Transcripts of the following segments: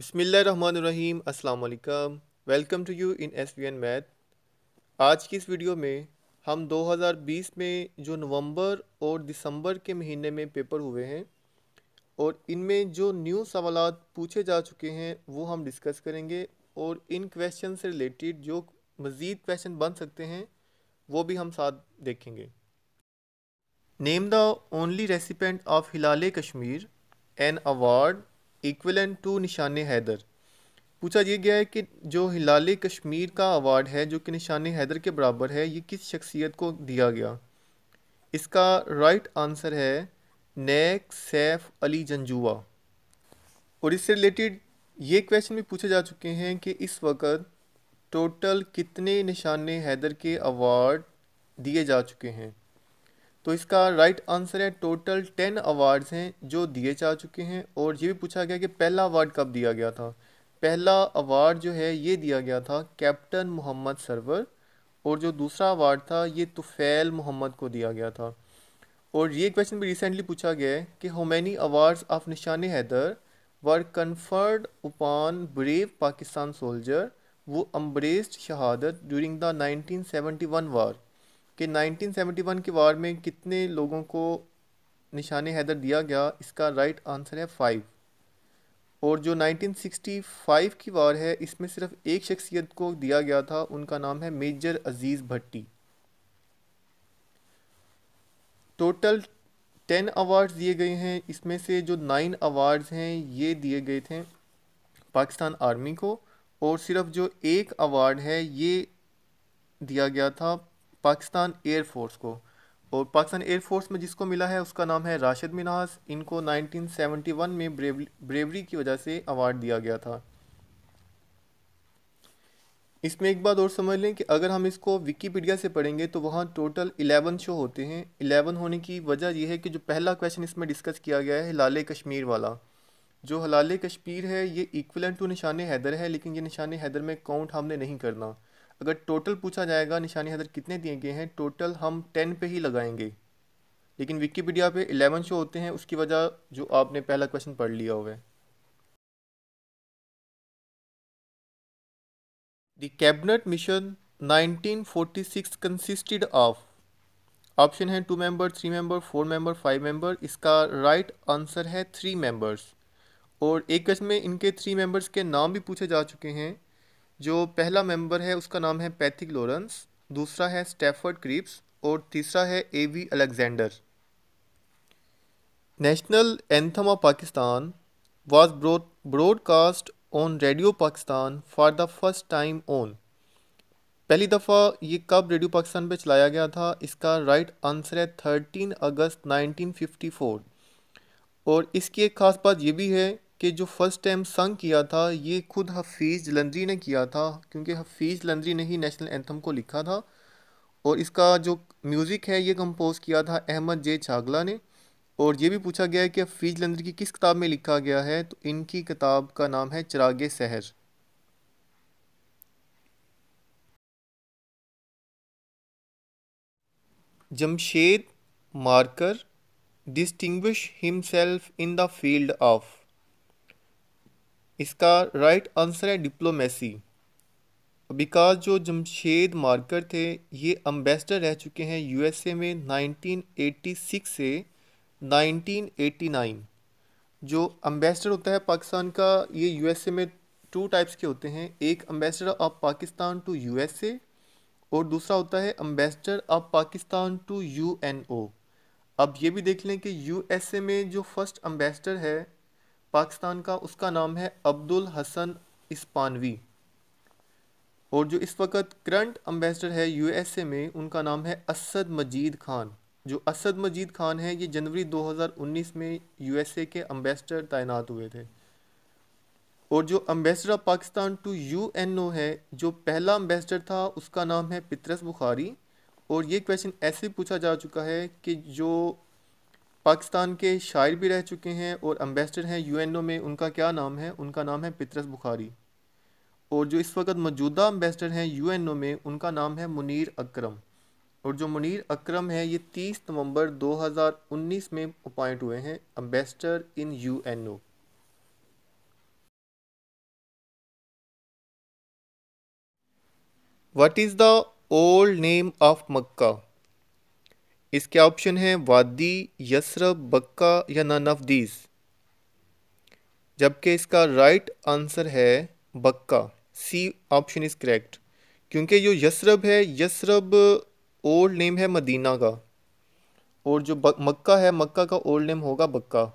बसमिलीम अल्लाम welcome to you in S V N math आज की इस वीडियो में हम 2020 में जो नवंबर और दिसंबर के महीने में पेपर हुए हैं और इनमें जो न्यू सवाल पूछे जा चुके हैं वो हम डिस्कस करेंगे और इन क्वेश्चन से रिलेटेड जो मज़ीद क्वेश्चन बन सकते हैं वो भी हम साथ देखेंगे name the only recipient of Hilale Kashmir an award equivalent to Nishan Haider पूछा यह गया है कि जो हिलाल कश्मीर का अवार्ड है जो कि निशान हैदर के बराबर है ये किस शख्सियत को दिया गया इसका राइट आंसर है नैक सैफ अली जंजुआ और इससे रिलेटेड ये क्वेश्चन भी पूछे जा चुके हैं कि इस वक्त टोटल कितने निशान हैदर के अवार्ड दिए जा चुके हैं तो इसका राइट आंसर है टोटल टेन अवार्ड्स हैं जो दिए जा चुके हैं और ये भी पूछा गया कि पहला अवार्ड कब दिया गया था पहला अवार्ड जो है ये दिया गया था कैप्टन मोहम्मद सरवर और जो दूसरा अवार्ड था ये तुफ़ैल मोहम्मद को दिया गया था और ये क्वेश्चन भी रिसेंटली पूछा गया है कि हो many awards of Nishan Haider were conferred upon brave Pakistan soldier वो अम्बरेस्ड शहादत ड्यूरिंग द वन वार कि 1971 की वार में कितने लोगों को निशान हैदर दिया गया इसका राइट आंसर है फ़ाइव और जो 1965 की वार है इसमें सिर्फ एक शख्सियत को दिया गया था उनका नाम है major Aziz Bhatti total ten awards दिए गए हैं इसमें से जो नाइन अवार्ड्स हैं ये दिए गए थे पाकिस्तान आर्मी को और सिर्फ जो एक अवार्ड है ये दिया गया था पाकिस्तान एयरफोर्स को और पाकिस्तान एयरफोर्स में जिसको मिला है उसका नाम है राशिद मिनाज इनको 1971 में ब्रेव ब्रेवरी की वजह से अवार्ड दिया गया था इसमें एक बात और समझ लें कि अगर हम इसको विकीपीडिया से पढ़ेंगे तो वहाँ टोटल इलेवन शो होते हैं इलेवन होने की वजह यह है कि जो पहला क्वेश्चन इसमें डिस्कस किया गया है लाल कश्मीर वाला जो हलाल कश्मीर है ये इक्वलन टू निशान हैदर है लेकिन ये निशान हैदर में काउंट हमने नहीं करना अगर टोटल पूछा जाएगा निशानी हदर कितने दिए गए हैं टोटल हम टेन पे ही लगाएंगे लेकिन विकीपीडिया पे एलेवन शो होते हैं उसकी वजह जो आपने पहला क्वेश्चन पढ़ लिया हुआ है mission nineteen forty 1946 consisted of option है two member three member four member five member इसका राइट right आंसर है थ्री मेंबर्स और एक गज में इनके थ्री मेंबर्स के नाम भी पूछे जा चुके हैं जो पहला मेंबर है उसका नाम है पैथिक लॉरेंस दूसरा है स्टैफर्ड क्रीप्स और तीसरा है A V Alexander national anthem of Pakistan was broadcast on radio Pakistan for the first time on पहली दफ़ा ये कब रेडियो पाकिस्तान पे चलाया गया था इसका राइट आंसर है थर्टीन अगस्त 1954 और इसकी एक ख़ास बात ये भी है कि जो फ़र्स्ट टाइम संग किया था ये खुद हफीज़ लंद्री ने किया था क्योंकि हफीज़ लंद्री ने ही नेशनल एंथम को लिखा था और इसका जो म्यूज़िक है ये कंपोज़ किया था अहमद जे छागला ने और ये भी पूछा गया है कि हफीज़ लंद्री की किस किताब में लिखा गया है तो इनकी किताब का नाम है चिराग सहर Jamshed Marker distinguished himself in the field of इसका राइट आंसर है डिप्लोमेसी विकास जो जमशेद मार्कर थे ये अम्बेसडर रह चुके हैं यूएसए में 1986 से 1989 जो अम्बेसडर होता है पाकिस्तान का ये यूएसए में टू टाइप्स के होते हैं एक ambassador of Pakistan to USA और दूसरा होता है ambassador of Pakistan to UNO अब ये भी देख लें कि यूएसए में जो फर्स्ट अम्बेसडर है पाकिस्तान का उसका नाम है अब्दुल हसन इस्पानवी और जो इस वक्त करंट अम्बेसडर है यूएसए में उनका नाम है असद मजीद खान जो असद मजीद खान है ये जनवरी 2019 में यूएसए के अम्बेसडर तैनात हुए थे और जो ambassador of Pakistan to U N O है जो पहला अम्बेसडर था उसका नाम है पितरस बुखारी और ये क्वेश्चन ऐसे पूछा जा चुका है कि जो पाकिस्तान के शायर भी रह चुके हैं और अम्बेसडर हैं यूएनओ में उनका क्या नाम है उनका नाम है पितरस बुखारी और जो इस वक्त मौजूदा अम्बेसडर हैं यूएनओ में उनका नाम है मुनीर अकरम और जो मुनीर अकरम है ये 30 नवंबर 2019 में अपॉइंट हुए हैं ambassador in UNO what is the old name of Mecca इसके ऑप्शन हैं वादी यसरब बक्का या ननफदीज़ जबकि इसका राइट आंसर है बक्का सी ऑप्शन इज़ करेक्ट क्योंकि जो यसरब है यसरब ओल्ड नेम है मदीना का और जो मक्का है मक्का का ओल्ड नेम होगा बक्का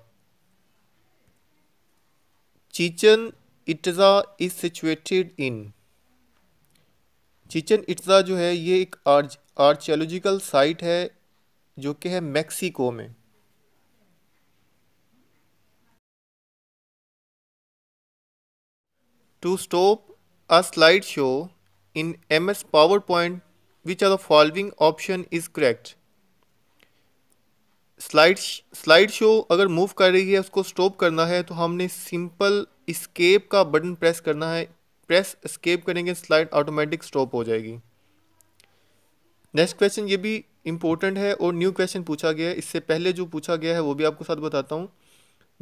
चीचन इटज़ा इज़ सिचुएटेड इन चीचन इटज़ा जो है ये एक आर्च आर्चियोलॉजिकल साइट है जो कि है मैक्सिको में to stop slide show in M S PowerPoint which are the following option is correct slide slide show अगर मूव कर रही है उसको स्टॉप करना है तो हमने सिंपल स्केप का बटन प्रेस करना है प्रेस स्केप करेंगे स्लाइड ऑटोमेटिक स्टॉप हो जाएगी नेक्स्ट क्वेश्चन ये भी इंपॉर्टेंट है और न्यू क्वेश्चन पूछा गया है इससे पहले जो पूछा गया है वो भी आपको साथ बताता हूँ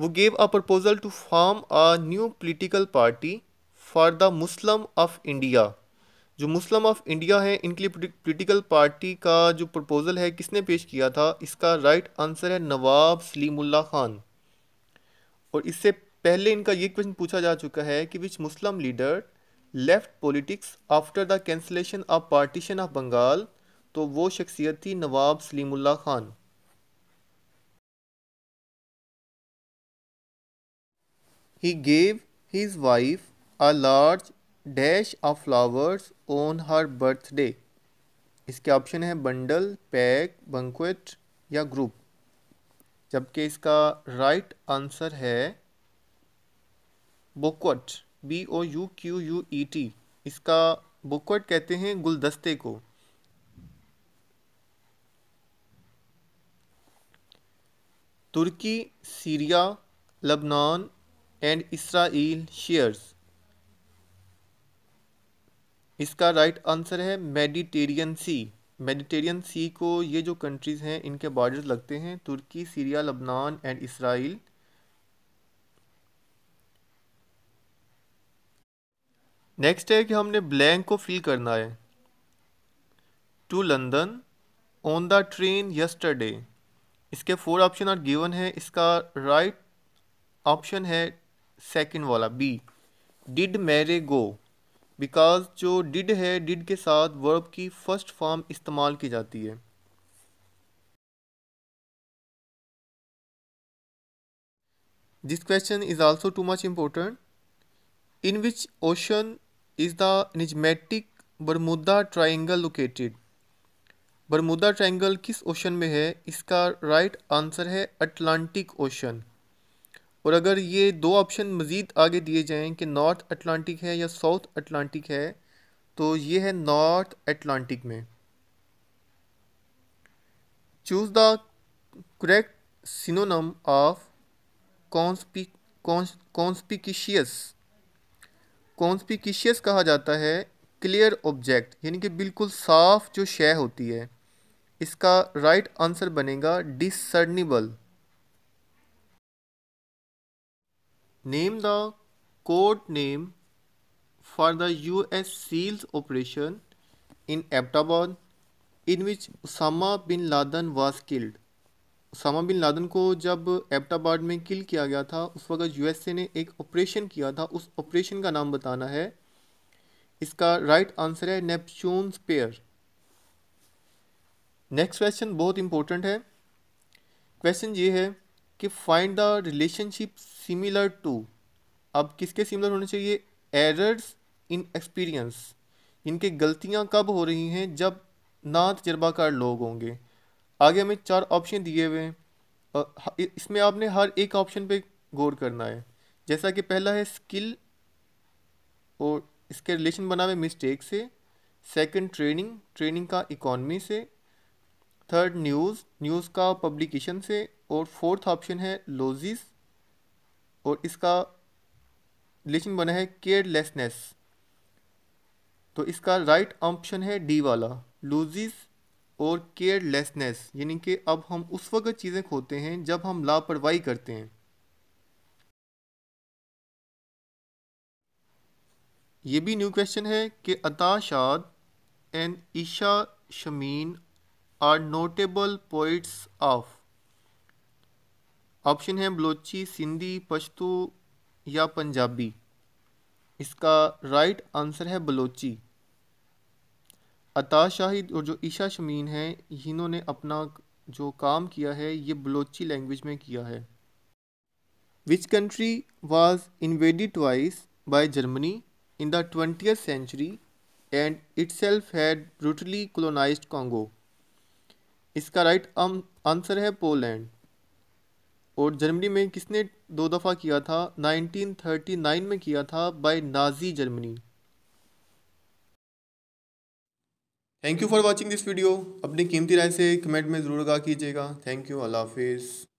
वो gave a proposal to form a new political party for the Muslim of India जो मुस्लिम ऑफ इंडिया है इनके लिए पोलिटिकल पार्टी का जो प्रपोजल है किसने पेश किया था इसका राइट right आंसर है नवाब सलीमुल्ला खान और इससे पहले इनका ये क्वेश्चन पूछा जा चुका है कि which Muslim leader left politics after the cancellation of partition of Bengal तो वो शख्सियत थी नवाब सलीमुल्ला ख़ान ही gave his wife a large dash of flowers on her birthday इसके ऑप्शन है बंडल पैक बंकुट या ग्रुप जबकि इसका राइट आंसर है bouquet B O U Q U E T इसका बुकवट कहते हैं गुलदस्ते को Turkey Syria Lebanon and Israel shares इसका राइट right आंसर है मेडिटेरियन सी मेडिटेरियन सी को ये जो कंट्रीज़ हैं इनके बॉर्डर्स लगते हैं Turkey Syria Lebanon and Israel next है कि हमने ब्लैंक को फिल करना है to London on the train yesterday इसके फोर ऑप्शन और गिवन है इसका राइट right ऑप्शन है सेकंड वाला B did Mary go because जो डिड है डिड के साथ वर्ब की फर्स्ट फॉर्म इस्तेमाल की जाती है this question is also too much important in which ocean is the enigmatic Bermuda triangle located Bermuda triangle किस ओशन में है इसका राइट आंसर है अटलांटिक ओशन और अगर ये दो ऑप्शन मज़ीद आगे दिए जाएं कि नॉर्थ अटलांटिक है या साउथ अटलांटिक है तो ये है नॉर्थ अटलांटिक में choose the correct synonym of conspi conspicuous conspicuous कहा जाता है क्लियर ऑब्जेक्ट यानी कि बिल्कुल साफ जो शय होती है इसका राइट आंसर बनेगा discernible name the code name for the U S seals operation in Abbottabad in which Osama bin Laden was killed Osama bin Laden को जब एबटाबाद में किल किया गया था उस वक्त यूएसए ने एक ऑपरेशन किया था उस ऑपरेशन का नाम बताना है इसका राइट आंसर है नेपच्यून स्पेयर नेक्स्ट क्वेश्चन बहुत इंपॉर्टेंट है क्वेश्चन ये है कि find the relationship similar to अब किसके सिमिलर होने चाहिए एरर्स इन एक्सपीरियंस इनके गलतियां कब हो रही हैं जब ना तजर्बाकार लोग होंगे आगे हमें चार ऑप्शन दिए हुए हैं इसमें आपने हर एक ऑप्शन पे गौर करना है जैसा कि पहला है स्किल और इसके रिलेशन बना हुए मिस्टेक से सेकंड ट्रेनिंग ट्रेनिंग का इकॉनमी से थर्ड न्यूज़ न्यूज़ का पब्लिकेशन से और फोर्थ ऑप्शन है लोजिस और इसका रिलेशन बना है केयरलेसनेस तो इसका राइट ऑप्शन है डी वाला लूजिस और केयरलेसनेस यानी कि अब हम उस वक्त चीज़ें खोते हैं जब हम लापरवाही करते हैं ये भी न्यू क्वेश्चन है कि अताशाद एंड ईशा शमीन are notable poets of option है बलोची सिंधी पश्तो या पंजाबी इसका राइट आंसर है बलोची अता शाहिद और जो ईशा शमीन है इन्होंने अपना जो काम किया है ये बलोची लैंग्वेज में किया है which country was invaded twice by Germany in the twentieth century and it's had brutally colonise Congo इसका राइट आंसर है पोलैंड और जर्मनी में किसने दो दफ़ा किया था 1939 में किया था by Nazi Germany thank you for watching this video अपनी कीमती राय से कमेंट में ज़रूर आगा कीजिएगा थैंक यू अल्लाह हाफिज़